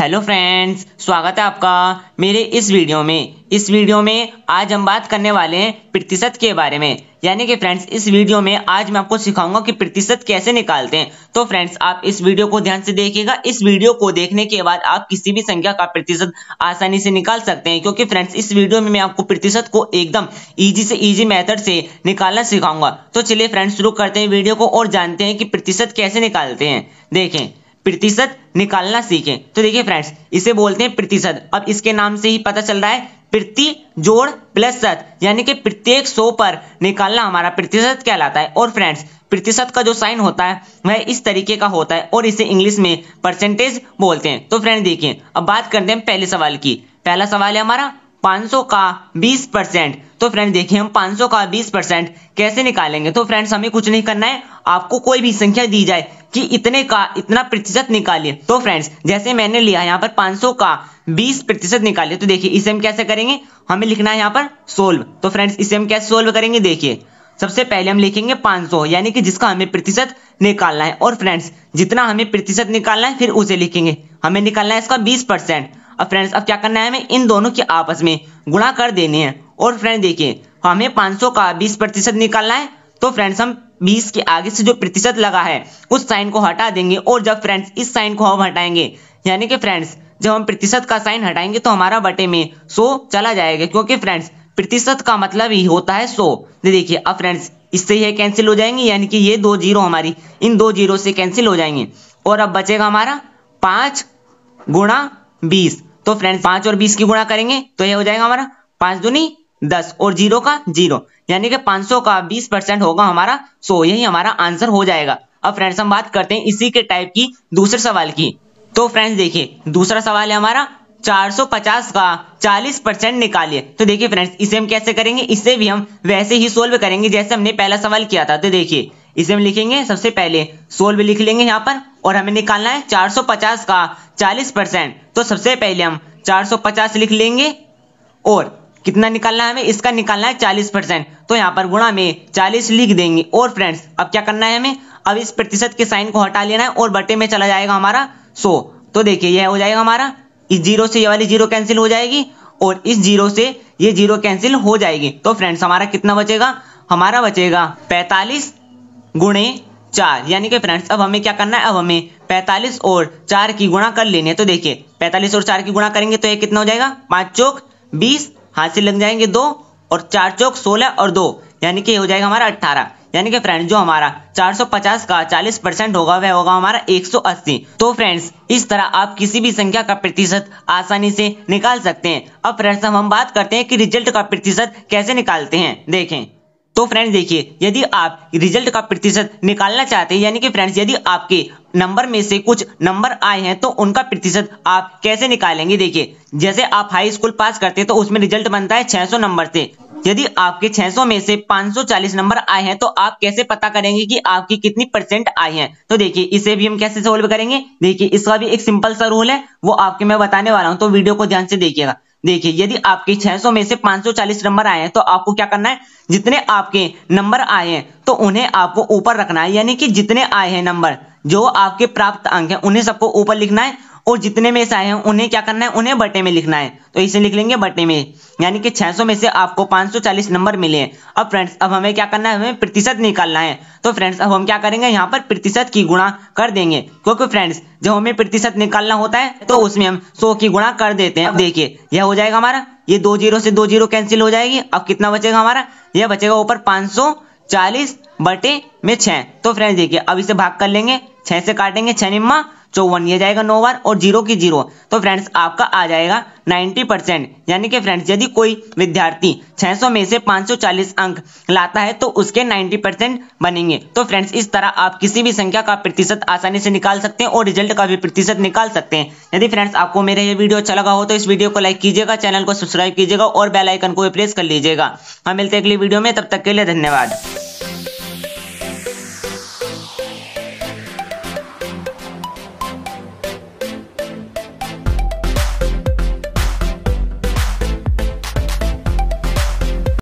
hello friends स्वागत है आपका मेरे इस वीडियो में इस वीडियो में आज हम बात करने वाले हैं प्रतिशत के बारे में यानी कि फ्रेंड्स इस वीडियो में आज मैं आपको सिखाऊंगा कि प्रतिशत कैसे निकालते हैं तो फ्रेंड्स आप इस वीडियो को ध्यान से देखिएगा इस वीडियो को देखने के बाद आप किसी भी संख्या का प्रतिशत आसानी से निकाल सकते हैं क्योंकि फ्रेंड्स इस वीडियो में मैं आपको प्रतिशत को एकदम ईजी से ईजी मैथड से निकालना सिखाऊंगा तो चलिए फ्रेंड्स शुरू करते हैं वीडियो को और जानते हैं कि प्रतिशत कैसे निकालते हैं देखें प्रतिशत निकालना सीखें तो देखिए फ्रेंड्स इसे बोलते हैं प्रतिशत अब इसके नाम से ही पता चल रहा है प्रति जोड़ प्लस सत यानी कि प्रत्येक सो पर निकालना हमारा प्रतिशत कहलाता है और फ्रेंड्स प्रतिशत का जो साइन होता है वह इस तरीके का होता है और इसे इंग्लिश में परसेंटेज बोलते हैं तो फ्रेंड देखिए अब बात करते हैं पहले सवाल की पहला सवाल है हमारा 500 का 20 परसेंट तो फ्रेंड देखिए हम 500 का 20 परसेंट कैसे निकालेंगे तो फ्रेंड्स हमें कुछ नहीं करना है आपको कोई भी संख्या दी जाए कि इतने का इतना प्रतिशत निकालिए तो फ्रेंड्स जैसे मैंने लिया यहाँ पर 500 का 20 प्रतिशत निकालिए तो देखिए इसे हम कैसे करेंगे हमें लिखना है यहाँ पर सोल्व तो फ्रेंड्स इसे हम कैसे सोल्व करेंगे देखिए सबसे पहले हम लिखेंगे 500 यानी कि जिसका हमें प्रतिशत निकालना है और फ्रेंड्स जितना हमें प्रतिशत निकालना है फिर उसे लिखेंगे हमें निकालना है इसका 20 परसेंट अब फ्रेंड्स अब क्या करना है हमें इन दोनों के आपस में गुणा कर देने हैं और फ्रेंड देखिए हमें 500 का 20 प्रतिशत निकालना है तो फ्रेंड्स हम बीस के आगे से जो प्रतिशत लगा है उस साइन को हटा देंगे और जब फ्रेंड्स इस साइन को हम हटाएंगे यानी कि फ्रेंड्स जब हम प्रतिशत का साइन हटाएंगे तो हमारा बटे में सो चला जाएगा क्योंकि फ्रेंड्स प्रतिशत का मतलब ही होता है सो ये देखिए अब फ्रेंड्स इससे यह कैंसिल हो जाएंगे यानी कि ये दो जीरो हमारी इन दो जीरो से कैंसिल हो जाएंगे और अब बचेगा हमारा पांच गुणा बीस तो फ्रेंड्स पांच और बीस की गुणा करेंगे तो यह हो जाएगा हमारा पांच दुनी दस और जीरो का जीरो यानी कि पांच सौ का बीस परसेंट होगा हमारा सो यही हमारा आंसर हो जाएगा अब फ्रेंड्स हम बात करते हैं इसी के टाइप की दूसरे सवाल की तो फ्रेंड्स देखिए दूसरा सवाल है हमारा 450 का 40 परसेंट निकालिए तो देखिए फ्रेंड्स इसे हम कैसे करेंगे इसे भी हम वैसे ही सोल्व करेंगे जैसे हमने पहला सवाल किया था तो देखिए इसे हम लिखेंगे सबसे पहले सोल्व लिख लेंगे यहाँ पर और हमें निकालना है 450 का 40 परसेंट तो सबसे पहले हम 450 लिख लेंगे और कितना निकालना है हमें इसका निकालना है चालीस परसेंट तो यहाँ पर गुणा में चालीस लिख देंगे और फ्रेंड्स अब क्या करना है हमें अब इस प्रतिशत के साइन को हटा लेना है और बटे में चला जाएगा हमारा सो तो देखिए यह हो जाएगा हमारा इस जीरो से ये वाली जीरो कैंसिल हो जाएगी और इस जीरो से ये जीरो कैंसिल हो जाएगी तो फ्रेंड्स हमारा कितना बचेगा हमारा बचेगा पैतालीस गुणे चार यानी कि फ्रेंड्स अब हमें क्या करना है अब हमें 45 और 4 की गुणा कर लेनी है तो देखिए 45 और 4 की गुणा करेंगे तो ये कितना हो जाएगा पांच चौक बीस हाथ से लग जाएंगे दो और चार चौक सोलह और दो यानी कि हो जाएगा हमारा अट्ठारह यानी कि फ्रेंड्स जो हमारा 450 का 40 परसेंट होगा वह होगा हमारा 180 तो फ्रेंड्स इस तरह आप किसी भी संख्या का प्रतिशत आसानी से निकाल सकते हैं अब फ्रेंड्स हम बात करते हैं कि रिजल्ट का प्रतिशत कैसे निकालते हैं देखें तो फ्रेंड्स देखिए यदि आप रिजल्ट का प्रतिशत निकालना चाहते हैं यानी कि फ्रेंड्स यदि आपके नंबर में से कुछ नंबर आए हैं तो उनका प्रतिशत आप कैसे निकालेंगे देखिए जैसे आप हाई स्कूल पास करते हैं तो उसमें रिजल्ट बनता है 600 नंबर से यदि आपके 600 में से 540 नंबर आए हैं तो आप कैसे पता करेंगे कि आपकी कितनी परसेंट आए हैं तो देखिए इसे भी हम कैसे सोल्व करेंगे देखिए इसका भी एक सिंपल सा रूल है वो आपके मैं बताने वाला हूँ तो वीडियो को ध्यान से देखिएगा देखिए यदि आपके 600 में से 540 नंबर आए हैं तो आपको क्या करना है जितने आपके नंबर आए हैं तो उन्हें आपको ऊपर रखना है यानी कि जितने आए हैं नंबर जो आपके प्राप्त अंक हैं उन्हें सबको ऊपर लिखना है और जितने में से आए हैं उन्हें क्या करना है उन्हें बटे में लिखना है तो इसे लिख लेंगे बटे में यानी कि 600 में से आपको 540 नंबर मिले हैं अब फ्रेंड्स अब हमें क्या करना है हमें प्रतिशत निकालना है तो फ्रेंड्स अब हम क्या करेंगे यहाँ पर प्रतिशत की गुणा कर देंगे क्योंकि फ्रेंड्स जब हमें प्रतिशत निकालना होता है तो उसमें हम सौ की गुणा कर देते हैं अब देखिए यह हो जाएगा हमारा ये दो जीरो से दो जीरो कैंसिल हो जाएगी अब कितना बचेगा हमारा यह बचेगा ऊपर पांच सौ चालीस बटे में छह तो फ्रेंड्स देखिए अब इसे भाग कर लेंगे छह से काटेंगे छह निम्मा सो तो वन ये जाएगा नो बार और जीरो की जीरो तो फ्रेंड्स आपका आ जाएगा 90 परसेंट यानी कि फ्रेंड्स यदि कोई विद्यार्थी 600 में से 540 अंक लाता है तो उसके 90 परसेंट बनेंगे तो फ्रेंड्स इस तरह आप किसी भी संख्या का प्रतिशत आसानी से निकाल सकते हैं और रिजल्ट का भी प्रतिशत निकाल सकते हैं यदि फ्रेंड्स आपको मेरा ये वीडियो अच्छा लगा हो तो इस वीडियो को लाइक कीजिएगा चैनल को सब्सक्राइब कीजिएगा और बेलाइकन को प्रेस कर लीजिएगा हम मिलते अगली वीडियो में तब तक के लिए धन्यवाद